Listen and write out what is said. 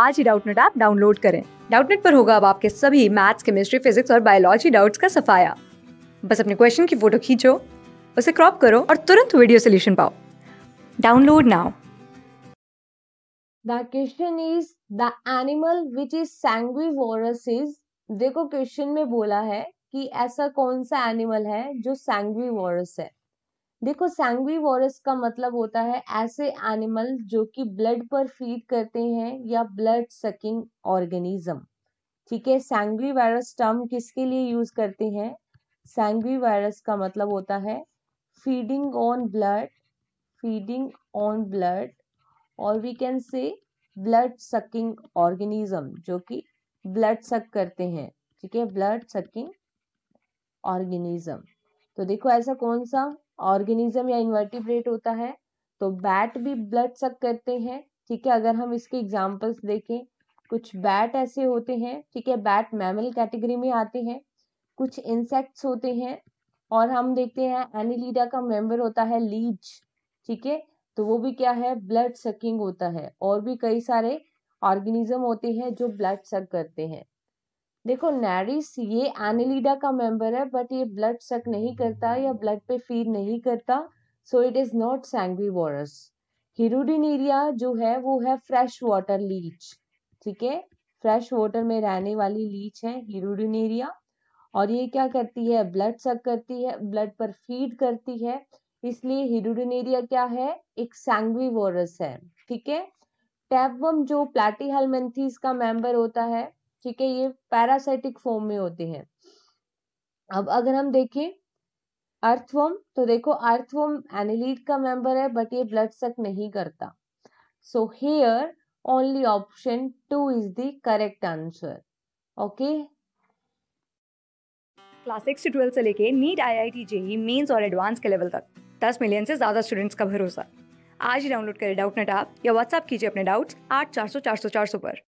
आज ही Doubtnut app download करें डाउटनेट पर होगा अब आपके सभी मैथ्स केमिस्ट्री फिजिक्स और बायोलॉजी डाउट्स का सफाया बस अपने क्वेश्चन की फोटो खींचो उसे क्रॉप करो और तुरंत वीडियो सोल्यूशन पाओ download now the question is the animal which is sanguivorous is देखो क्वेश्चन में बोला है कि ऐसा कौन सा एनिमल है जो सैंग्विवोरस है देखो सैंगवी वॉरस का मतलब होता है ऐसे एनिमल जो कि ब्लड पर फीड करते हैं या ब्लड सकिंग ऑर्गेनिज्म ठीक है सैंगवी वायरस टर्म किसके लिए यूज करते हैं सैंगवी वायरस का मतलब होता है feeding on blood feeding on blood और we can say blood sucking organism जो कि ब्लड सक करते हैं ठीक है ब्लड सकिंग ऑर्गेनिज्म तो देखो ऐसा कौन सा ऑर्गेनिज्म या इन्वर्टिब्रेट होता है तो बैट भी ब्लड सक करते हैं ठीक है अगर हम इसके एग्जाम्पल्स देखें कुछ बैट ऐसे होते हैं ठीक है बैट मैमल कैटेगरी में आते हैं कुछ इंसेक्ट्स होते हैं और हम देखते हैं एनिलीडा का मेंबर होता है लीज ठीक है तो वो भी क्या है ब्लड सकिंग होता है और भी कई सारे ऑर्गेनिज्म होते हैं जो ब्लड सक करते हैं देखो नैरिस ये एनिलीडा का मेंबर है बट ये ब्लड सक नहीं करता या ब्लड पे फीड नहीं करता सो इट इज़ नॉट वॉरस हिरुडिनेरिया जो है वो है फ्रेश वाटर लीच ठीक है फ्रेश वाटर में रहने वाली लीच है हिरुडिनेरिया और ये क्या करती है ब्लड सक करती है ब्लड पर फीड करती है इसलिए हिरुडिनेरिया क्या है एक वॉरस है ठीक है टैपवम जो प्लेटीहेलमेंथीस का मेंबर होता है ठीक है ये पैरासाइटिक फॉर्म में होते हैं अब अगर हम देखें अर्थवम तो देखो अर्थवम एनिलीड का मेंबर है बट ये ब्लड सक नहीं करता so here only option two is the correct answer okay class six से ट्वेल्थ से लेके NEET I I T JEE mains और एडवांस के लेवल तक दस मिलियन से ज्यादा स्टूडेंट्स का भरोसा आज ही डाउनलोड करें डाउट नेट आप या व्हाट्सअप कीजिए अपने डाउट्स आठ चार सौ चार सौ चार सौ पर